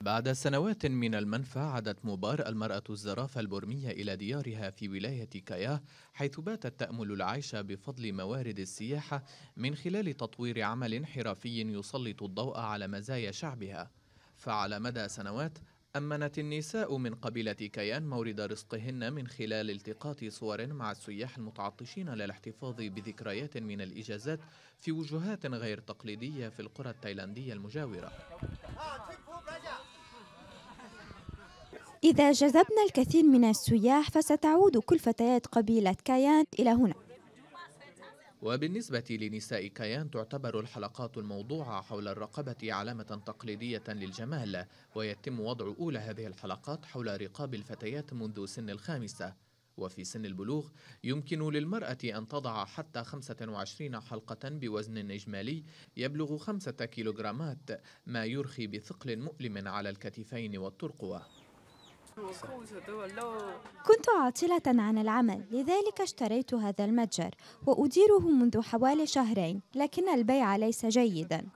بعد سنوات من المنفى عادت مبار المرأة الزرافة البرمية إلى ديارها في ولاية كاياه حيث باتت تأمل العيش بفضل موارد السياحة من خلال تطوير عمل حرفي يسلط الضوء على مزايا شعبها فعلى مدى سنوات أمنت النساء من قبيلة كيان مورد رزقهن من خلال التقاط صور مع السياح المتعطشين للاحتفاظ بذكريات من الإجازات في وجهات غير تقليدية في القرى التايلاندية المجاورة آه، إذا جذبنا الكثير من السياح فستعود كل فتيات قبيلة كايانت إلى هنا وبالنسبة لنساء كيان تعتبر الحلقات الموضوعة حول الرقبة علامة تقليدية للجمال ويتم وضع أولى هذه الحلقات حول رقاب الفتيات منذ سن الخامسة وفي سن البلوغ يمكن للمرأة أن تضع حتى 25 حلقة بوزن إجمالي يبلغ 5 كيلوغرامات ما يرخي بثقل مؤلم على الكتفين والترقوة كنت عاطلة عن العمل لذلك اشتريت هذا المتجر وأديره منذ حوالي شهرين لكن البيع ليس جيدا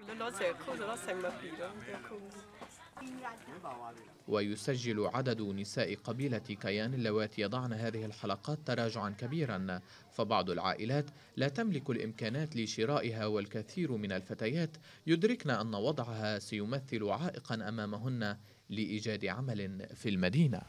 ويسجل عدد نساء قبيلة كيان اللواتي يضعن هذه الحلقات تراجعا كبيرا فبعض العائلات لا تملك الإمكانات لشرائها والكثير من الفتيات يدركن أن وضعها سيمثل عائقا أمامهن لإيجاد عمل في المدينة